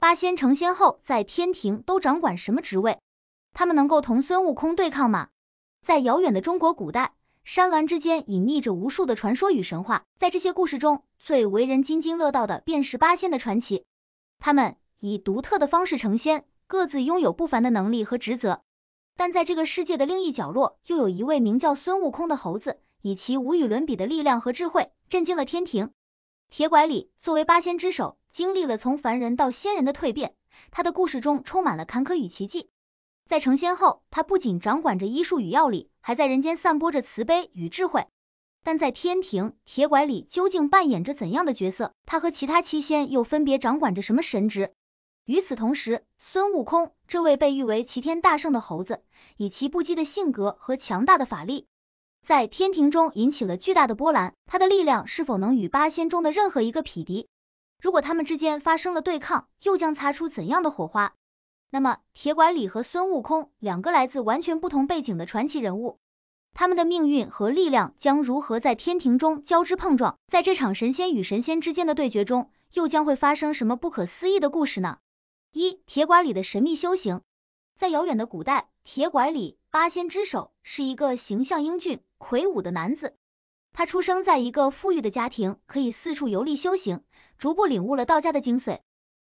八仙成仙后，在天庭都掌管什么职位？他们能够同孙悟空对抗吗？在遥远的中国古代，山峦之间隐匿着无数的传说与神话，在这些故事中，最为人津津乐道的便是八仙的传奇。他们以独特的方式成仙，各自拥有不凡的能力和职责。但在这个世界的另一角落，又有一位名叫孙悟空的猴子，以其无与伦比的力量和智慧，震惊了天庭。铁拐李作为八仙之首，经历了从凡人到仙人的蜕变。他的故事中充满了坎坷与奇迹。在成仙后，他不仅掌管着医术与药理，还在人间散播着慈悲与智慧。但在天庭，铁拐李究竟扮演着怎样的角色？他和其他七仙又分别掌管着什么神职？与此同时，孙悟空这位被誉为齐天大圣的猴子，以其不羁的性格和强大的法力。在天庭中引起了巨大的波澜，他的力量是否能与八仙中的任何一个匹敌？如果他们之间发生了对抗，又将擦出怎样的火花？那么铁拐李和孙悟空两个来自完全不同背景的传奇人物，他们的命运和力量将如何在天庭中交织碰撞？在这场神仙与神仙之间的对决中，又将会发生什么不可思议的故事呢？一铁拐李的神秘修行，在遥远的古代，铁拐李八仙之首是一个形象英俊。魁梧的男子，他出生在一个富裕的家庭，可以四处游历修行，逐步领悟了道家的精髓。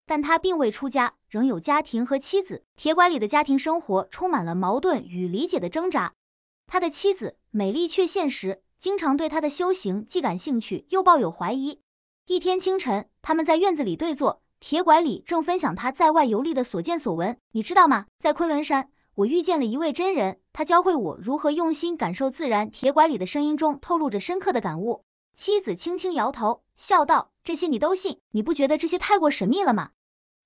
但他并未出家，仍有家庭和妻子。铁拐李的家庭生活充满了矛盾与理解的挣扎。他的妻子美丽却现实，经常对他的修行既感兴趣又抱有怀疑。一天清晨，他们在院子里对坐，铁拐李正分享他在外游历的所见所闻。你知道吗？在昆仑山。我遇见了一位真人，他教会我如何用心感受自然。铁拐李的声音中透露着深刻的感悟。妻子轻轻摇头，笑道：“这些你都信？你不觉得这些太过神秘了吗？”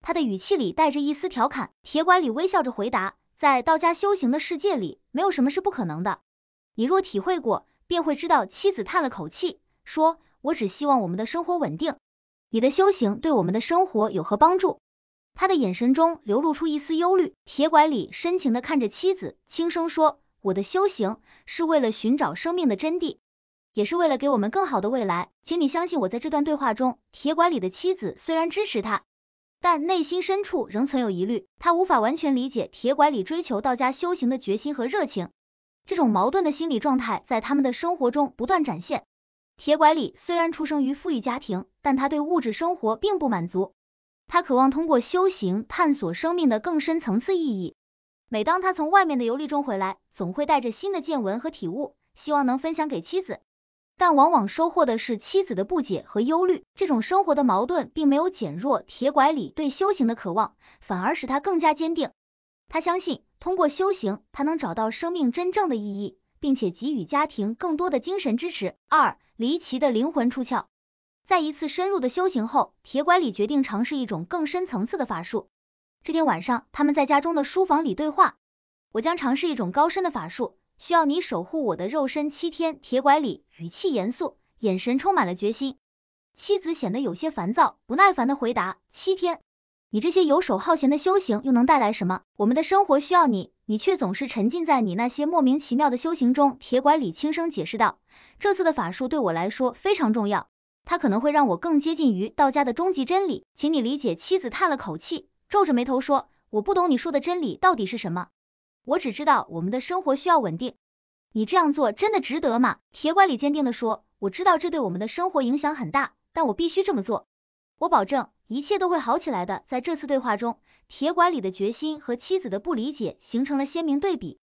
他的语气里带着一丝调侃。铁拐李微笑着回答：“在道家修行的世界里，没有什么是不可能的。你若体会过，便会知道。”妻子叹了口气，说：“我只希望我们的生活稳定。你的修行对我们的生活有何帮助？”他的眼神中流露出一丝忧虑，铁拐李深情的看着妻子，轻声说：“我的修行是为了寻找生命的真谛，也是为了给我们更好的未来，请你相信我。”在这段对话中，铁拐李的妻子虽然支持他，但内心深处仍存有疑虑，他无法完全理解铁拐李追求道家修行的决心和热情。这种矛盾的心理状态在他们的生活中不断展现。铁拐李虽然出生于富裕家庭，但他对物质生活并不满足。他渴望通过修行探索生命的更深层次意义。每当他从外面的游历中回来，总会带着新的见闻和体悟，希望能分享给妻子，但往往收获的是妻子的不解和忧虑。这种生活的矛盾并没有减弱铁拐李对修行的渴望，反而使他更加坚定。他相信通过修行，他能找到生命真正的意义，并且给予家庭更多的精神支持。二，离奇的灵魂出窍。在一次深入的修行后，铁拐李决定尝试一种更深层次的法术。这天晚上，他们在家中的书房里对话。我将尝试一种高深的法术，需要你守护我的肉身七天。铁拐李语气严肃，眼神充满了决心。妻子显得有些烦躁，不耐烦的回答：“七天，你这些游手好闲的修行又能带来什么？我们的生活需要你，你却总是沉浸在你那些莫名其妙的修行中。”铁拐李轻声解释道：“这次的法术对我来说非常重要。”他可能会让我更接近于道家的终极真理，请你理解。”妻子叹了口气，皱着眉头说：“我不懂你说的真理到底是什么，我只知道我们的生活需要稳定。你这样做真的值得吗？”铁拐李坚定地说：“我知道这对我们的生活影响很大，但我必须这么做。我保证一切都会好起来的。”在这次对话中，铁拐李的决心和妻子的不理解形成了鲜明对比。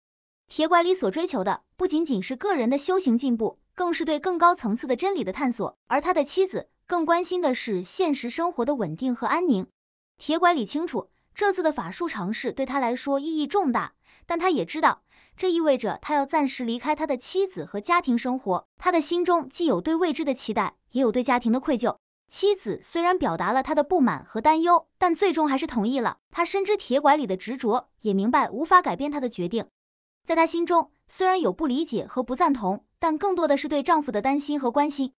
铁拐李所追求的不仅仅是个人的修行进步。更是对更高层次的真理的探索，而他的妻子更关心的是现实生活的稳定和安宁。铁拐李清楚这次的法术尝试对他来说意义重大，但他也知道这意味着他要暂时离开他的妻子和家庭生活。他的心中既有对未知的期待，也有对家庭的愧疚。妻子虽然表达了他的不满和担忧，但最终还是同意了。他深知铁拐李的执着，也明白无法改变他的决定。在他心中，虽然有不理解和不赞同。但更多的是对丈夫的担心和关心。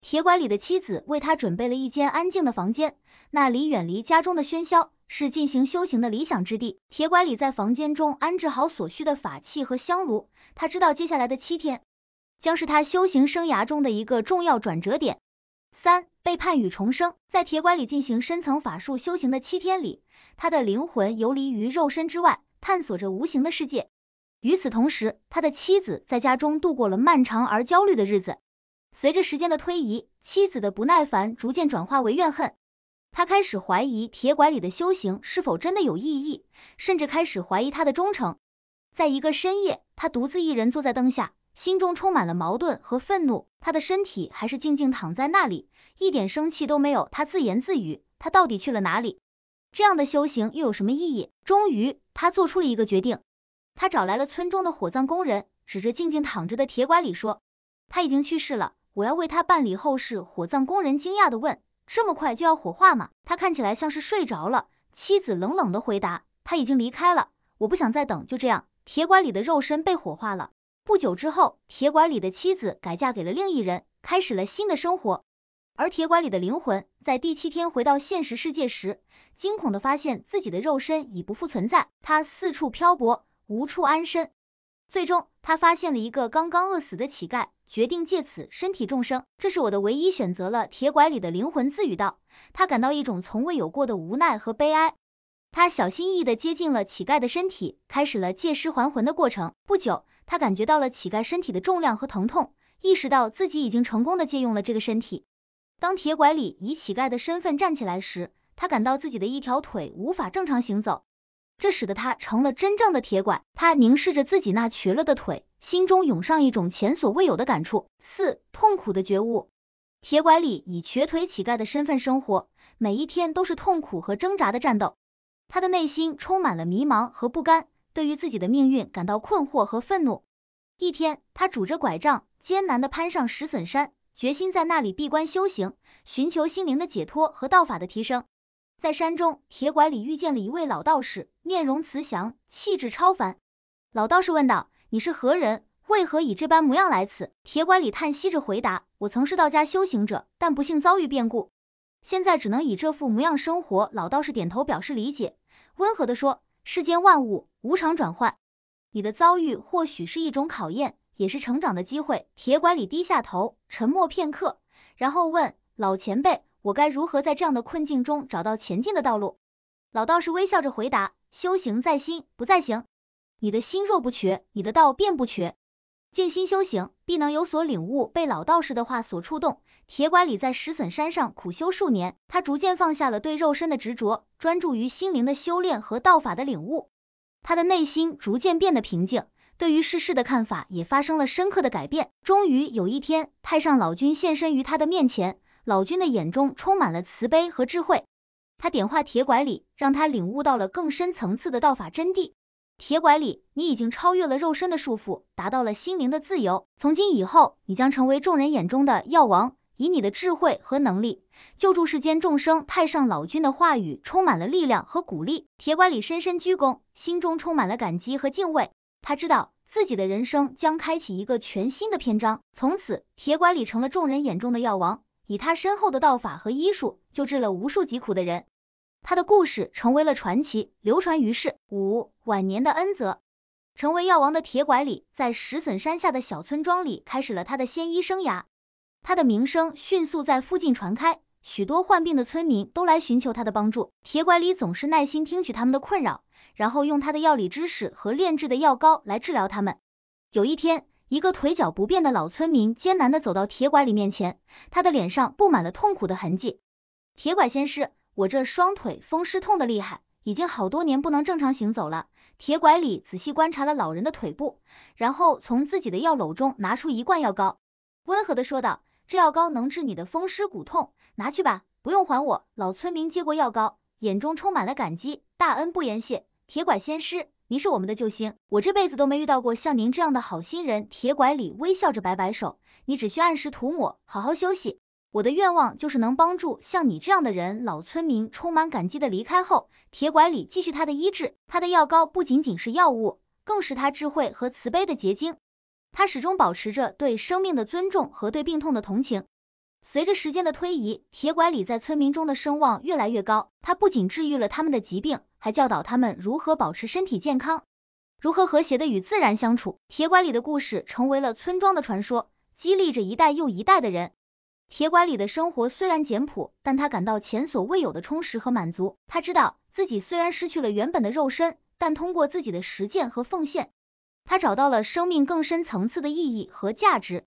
铁拐李的妻子为他准备了一间安静的房间，那里远离家中的喧嚣，是进行修行的理想之地。铁拐李在房间中安置好所需的法器和香炉，他知道接下来的七天将是他修行生涯中的一个重要转折点。三背叛与重生，在铁拐李进行深层法术修行的七天里，他的灵魂游离于肉身之外，探索着无形的世界。与此同时，他的妻子在家中度过了漫长而焦虑的日子。随着时间的推移，妻子的不耐烦逐渐转化为怨恨。他开始怀疑铁拐李的修行是否真的有意义，甚至开始怀疑他的忠诚。在一个深夜，他独自一人坐在灯下，心中充满了矛盾和愤怒。他的身体还是静静躺在那里，一点生气都没有。他自言自语：“他到底去了哪里？这样的修行又有什么意义？”终于，他做出了一个决定。他找来了村中的火葬工人，指着静静躺着的铁拐李说：“他已经去世了，我要为他办理后事。”火葬工人惊讶的问：“这么快就要火化吗？”他看起来像是睡着了。妻子冷冷的回答：“他已经离开了，我不想再等。”就这样，铁拐李的肉身被火化了。不久之后，铁拐李的妻子改嫁给了另一人，开始了新的生活。而铁拐李的灵魂在第七天回到现实世界时，惊恐的发现自己的肉身已不复存在。他四处漂泊。无处安身，最终他发现了一个刚刚饿死的乞丐，决定借此身体重生。这是我的唯一选择了。铁拐李的灵魂自语道，他感到一种从未有过的无奈和悲哀。他小心翼翼的接近了乞丐的身体，开始了借尸还魂的过程。不久，他感觉到了乞丐身体的重量和疼痛，意识到自己已经成功的借用了这个身体。当铁拐李以乞丐的身份站起来时，他感到自己的一条腿无法正常行走。这使得他成了真正的铁拐。他凝视着自己那瘸了的腿，心中涌上一种前所未有的感触。四、痛苦的觉悟。铁拐李以瘸腿乞丐的身份生活，每一天都是痛苦和挣扎的战斗。他的内心充满了迷茫和不甘，对于自己的命运感到困惑和愤怒。一天，他拄着拐杖，艰难的攀上石笋山，决心在那里闭关修行，寻求心灵的解脱和道法的提升。在山中，铁拐李遇见了一位老道士，面容慈祥，气质超凡。老道士问道：“你是何人？为何以这般模样来此？”铁拐李叹息着回答：“我曾是道家修行者，但不幸遭遇变故，现在只能以这副模样生活。”老道士点头表示理解，温和地说：“世间万物无常转换，你的遭遇或许是一种考验，也是成长的机会。”铁拐李低下头，沉默片刻，然后问老前辈。我该如何在这样的困境中找到前进的道路？老道士微笑着回答：“修行在心，不在行。你的心若不瘸，你的道便不瘸。静心修行，必能有所领悟。”被老道士的话所触动，铁拐李在石笋山上苦修数年，他逐渐放下了对肉身的执着，专注于心灵的修炼和道法的领悟。他的内心逐渐变得平静，对于世事的看法也发生了深刻的改变。终于有一天，太上老君现身于他的面前。老君的眼中充满了慈悲和智慧，他点化铁拐李，让他领悟到了更深层次的道法真谛。铁拐李，你已经超越了肉身的束缚，达到了心灵的自由。从今以后，你将成为众人眼中的药王。以你的智慧和能力，救助世间众生。太上老君的话语充满了力量和鼓励。铁拐李深深鞠躬，心中充满了感激和敬畏。他知道自己的人生将开启一个全新的篇章。从此，铁拐李成了众人眼中的药王。以他深厚的道法和医术，救治了无数疾苦的人，他的故事成为了传奇，流传于世。五晚年的恩泽，成为药王的铁拐李，在石笋山下的小村庄里开始了他的仙医生涯。他的名声迅速在附近传开，许多患病的村民都来寻求他的帮助。铁拐李总是耐心听取他们的困扰，然后用他的药理知识和炼制的药膏来治疗他们。有一天，一个腿脚不便的老村民艰难地走到铁拐李面前，他的脸上布满了痛苦的痕迹。铁拐仙师，我这双腿风湿痛得厉害，已经好多年不能正常行走了。铁拐李仔细观察了老人的腿部，然后从自己的药篓中拿出一罐药膏，温和地说道：“这药膏能治你的风湿骨痛，拿去吧，不用还我。”老村民接过药膏，眼中充满了感激，大恩不言谢，铁拐仙师。您是我们的救星，我这辈子都没遇到过像您这样的好心人。铁拐李微笑着摆摆手，你只需按时涂抹，好好休息。我的愿望就是能帮助像你这样的人。老村民充满感激的离开后，铁拐李继续他的医治。他的药膏不仅仅是药物，更是他智慧和慈悲的结晶。他始终保持着对生命的尊重和对病痛的同情。随着时间的推移，铁拐李在村民中的声望越来越高。他不仅治愈了他们的疾病，还教导他们如何保持身体健康，如何和谐的与自然相处。铁拐李的故事成为了村庄的传说，激励着一代又一代的人。铁拐李的生活虽然简朴，但他感到前所未有的充实和满足。他知道自己虽然失去了原本的肉身，但通过自己的实践和奉献，他找到了生命更深层次的意义和价值。